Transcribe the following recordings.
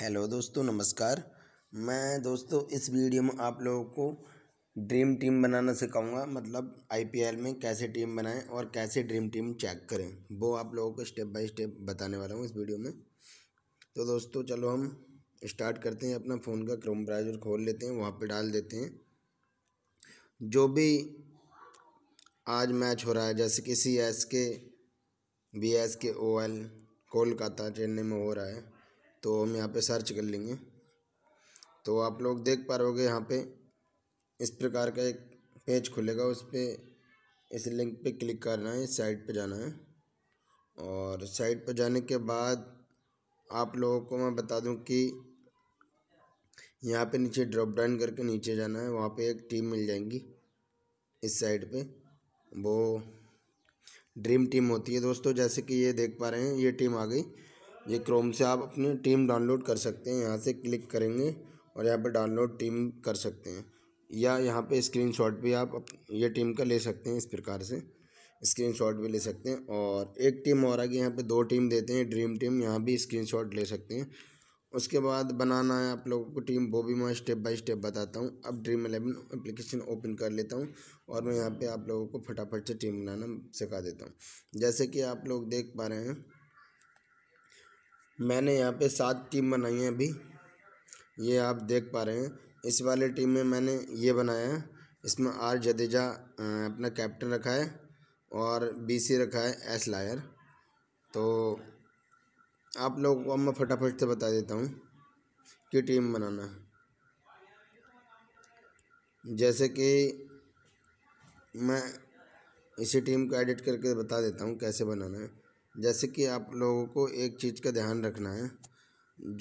hello दोस्तों नमस्कार मैं दोस्तों इस वीडियो में आप लोगों को ड्रीम टीम बनाना सिखाऊंगा मतलब आईपीएल में कैसे टीम बनाएं और कैसे ड्रीम टीम चेक करें वो आप लोगों को स्टेप बाय स्टेप बताने वाला हूँ इस वीडियो में तो दोस्तों चलो हम स्टार्ट करते हैं अपना फ़ोन का क्रोम ब्राउज़र खोल लेते हैं वहाँ पर डाल देते हैं जो भी आज मैच हो रहा है जैसे कि C S K B S K O L Kolkata Chennai में हो रहा है तो हम यहाँ पे सर्च कर लेंगे तो आप लोग देख पा हो यहाँ पे इस प्रकार का एक पेज खुलेगा उस पर इस लिंक पे क्लिक करना है इस साइट पे जाना है और साइट पे जाने के बाद आप लोगों को मैं बता दूं कि यहाँ पे नीचे ड्रॉप डाउन करके नीचे जाना है वहाँ पे एक टीम मिल जाएंगी इस साइड पे वो ड्रीम टीम होती है दोस्तों जैसे कि ये देख पा रहे हैं ये टीम आ गई ये क्रोम से आप अपनी टीम डाउनलोड कर सकते हैं यहाँ से क्लिक करेंगे और यहाँ पर डाउनलोड टीम कर सकते हैं या यहाँ पे स्क्रीनशॉट भी आप ये टीम का ले सकते हैं इस प्रकार से स्क्रीनशॉट भी ले सकते हैं और एक टीम और आगे यहाँ पे दो टीम देते हैं ड्रीम टीम यहाँ भी स्क्रीनशॉट ले सकते हैं उसके बाद बनाना है आप लोगों को टीम वो भी मैं स्टेप बाय स्टेप बताता हूँ अब ड्रीम एलेवन एप्लीकेशन ओपन कर लेता हूँ और मैं यहाँ पर आप लोगों को फटाफट से टीम बनाना सिखा देता हूँ जैसे कि आप लोग देख पा रहे हैं मैंने यहाँ पे सात टीम बनाई है अभी ये आप देख पा रहे हैं इस वाले टीम में मैंने ये बनाया है इसमें आर जडेजा अपना कैप्टन रखा है और बीसी रखा है एस लायर तो आप लोगों को मैं फटाफट से बता देता हूँ कि टीम बनाना जैसे कि मैं इसी टीम को एडिट करके बता देता हूँ कैसे बनाना है जैसे कि आप लोगों को एक चीज़ का ध्यान रखना है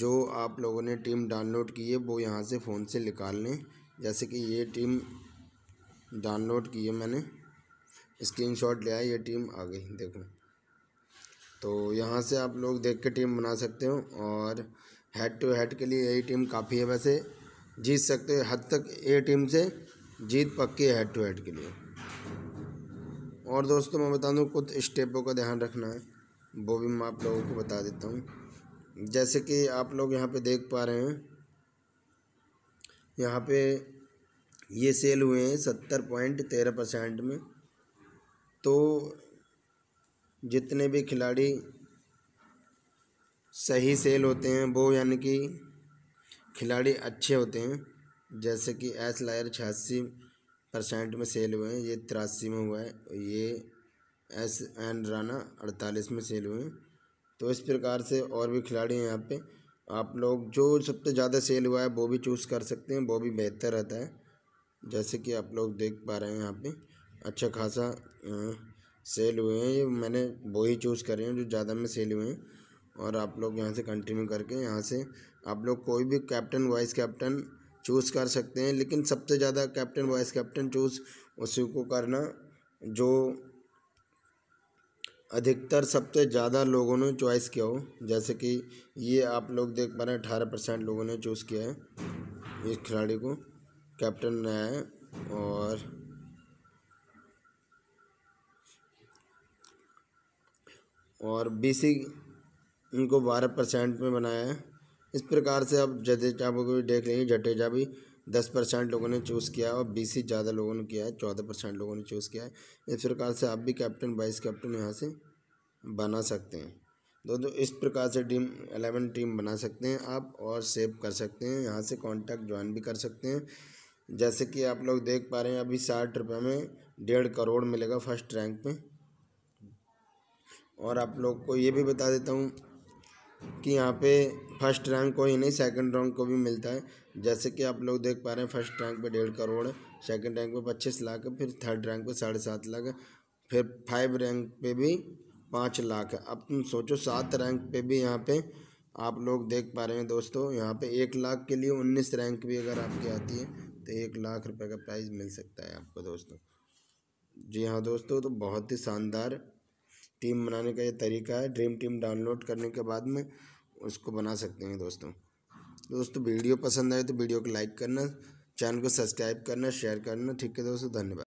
जो आप लोगों ने टीम डाउनलोड की है वो यहाँ से फ़ोन से निकाल लें जैसे कि ये टीम डाउनलोड की है मैंने स्क्रीनशॉट लिया ये टीम आ गई देखो तो यहाँ से आप लोग देख के टीम बना सकते हो और हेड टू हेड के लिए यही टीम काफ़ी है वैसे जीत सकते हो हद तक ये टीम से जीत पक्की हैड हेड टू हेड के लिए और दोस्तों मैं बता दूँ कुछ स्टेपों का ध्यान रखना है वो भी मैं आप लोगों को बता देता हूँ जैसे कि आप लोग यहाँ पे देख पा रहे हैं यहाँ पे ये सेल हुए हैं सत्तर पॉइंट तेरह परसेंट में तो जितने भी खिलाड़ी सही सेल होते हैं वो यानी कि खिलाड़ी अच्छे होते हैं जैसे कि एस लायर छियासी परसेंट में सेल हुए हैं ये तिरासी में हुआ है ये एस एन राना अड़तालीसवें सेल हुए तो इस प्रकार से और भी खिलाड़ी हैं यहाँ पे आप लोग जो सबसे ज़्यादा सेल हुआ है वो भी चूज़ कर सकते हैं वो भी बेहतर रहता है जैसे कि आप लोग देख पा रहे हैं यहाँ पे अच्छा खासा सेल हुए हैं ये मैंने वो ही चूज़ करे हैं जो ज़्यादा में सेल हुए हैं और आप लोग यहाँ से कंटिन्यू करके यहाँ से आप लोग कोई भी कैप्टन वाइस कैप्टन चूज़ कर सकते हैं लेकिन सबसे ज़्यादा कैप्टन वाइस कैप्टन चूज़ उसी को करना जो अधिकतर सबसे ज़्यादा लोगों ने चॉइस किया हो जैसे कि ये आप लोग देख पा रहे हैं अठारह परसेंट लोगों ने चूज़ किया है इस खिलाड़ी को कैप्टन बनाया है और और बीसी इनको बारह परसेंट में बनाया है इस प्रकार से आप जदेजा को भी देख लेंगे जटेजा भी दस परसेंट लोगों ने चूज़ किया है और बीस से ज़्यादा लोगों ने किया है चौदह परसेंट लोगों ने चूज़ किया है इस प्रकार से आप भी कैप्टन वाइस कैप्टन यहाँ से बना सकते हैं दोस्तों इस प्रकार से टीम एलेवन टीम बना सकते हैं आप और सेव कर सकते हैं यहाँ से कॉन्टैक्ट ज्वाइन भी कर सकते हैं जैसे कि आप लोग देख पा रहे हैं अभी साठ रुपये में डेढ़ करोड़ मिलेगा फर्स्ट रैंक में और आप लोग को ये भी बता देता हूँ कि यहाँ पे फर्स्ट रैंक को ही नहीं सेकंड रैंक को भी मिलता है जैसे कि आप लोग देख पा रहे हैं फर्स्ट रैंक पे डेढ़ करोड़ सेकंड रैंक पे पच्चीस लाख फिर थर्ड रैंक पे साढ़े सात लाख फिर फाइव रैंक पे भी पाँच लाख अब तुम सोचो सात रैंक पे भी यहाँ पे आप लोग देख पा रहे हैं दोस्तों यहाँ पे एक लाख के लिए उन्नीस रैंक भी अगर आपकी आती है तो एक लाख रुपये का प्राइज़ मिल सकता है आपको दोस्तों जी हाँ दोस्तों तो बहुत ही शानदार टीम बनाने का ये तरीका है ड्रीम टीम डाउनलोड करने के बाद में उसको बना सकते हैं दोस्तों दोस्तों वीडियो पसंद आए तो वीडियो को लाइक करना चैनल को सब्सक्राइब करना शेयर करना ठीक है दोस्तों धन्यवाद